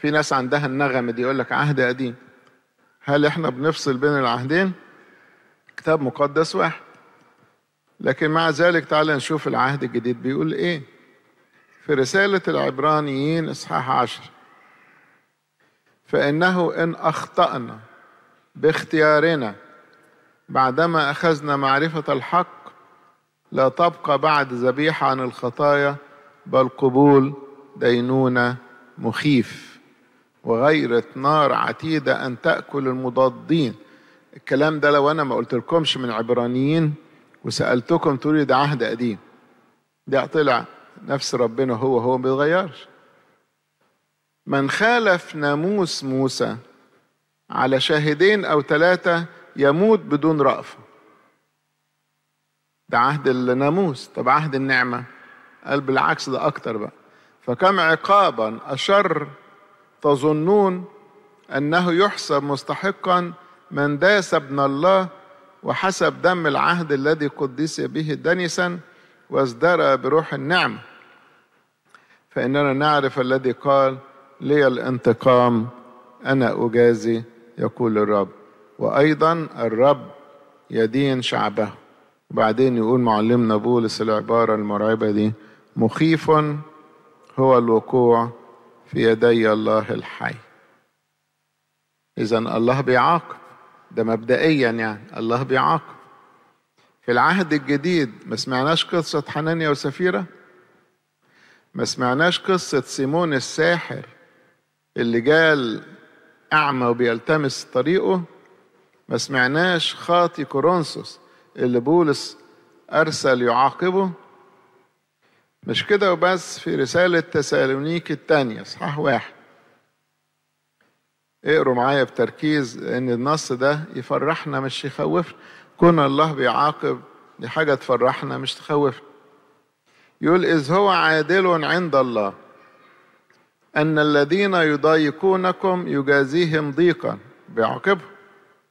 في ناس عندها النغمة دي يقول لك عهد قديم هل احنا بنفصل بين العهدين كتاب مقدس واحد لكن مع ذلك تعالى نشوف العهد الجديد بيقول ايه في رسالة العبرانيين اصحاح عشر فإنه إن أخطأنا باختيارنا بعدما أخذنا معرفة الحق لا تبقى بعد ذبيحة عن الخطايا بل قبول دينونة مخيف وغيرة نار عتيدة أن تأكل المضادين الكلام ده لو أنا ما قلتلكمش من عبرانيين وسألتكم تقولي ده عهد قديم ده طلع نفس ربنا هو هو ما بيتغيرش من خالف ناموس موسى على شاهدين أو ثلاثة يموت بدون رأفة ده عهد الناموس طب عهد النعمة قال بالعكس ده أكتر بقى فكم عقابا أشر تظنون انه يحسب مستحقا من داس ابن الله وحسب دم العهد الذي قدس به دنسا وازدرى بروح النعمه فاننا نعرف الذي قال لي الانتقام انا اجازي يقول الرب وايضا الرب يدين شعبه وبعدين يقول معلمنا بولس العباره المرعبه دي مخيف هو الوقوع في يدي الله الحي اذا الله بيعاقب ده مبدئيا يعني الله بيعاقب في العهد الجديد ما سمعناش قصة حنانيا وسفيرة ما سمعناش قصة سيمون الساحر اللي جال أعمى وبيلتمس طريقه ما سمعناش خاطي كورنثوس اللي بولس أرسل يعاقبه مش كده وبس في رسالة تسالونيك الثانية صح واحد اقروا معايا بتركيز ان النص ده يفرحنا مش يخوفنا كون الله بيعاقب دي حاجة تفرحنا مش تخوفنا يقول إذ هو عادل عند الله أن الذين يضايقونكم يجازيهم ضيقا بيعاقبهم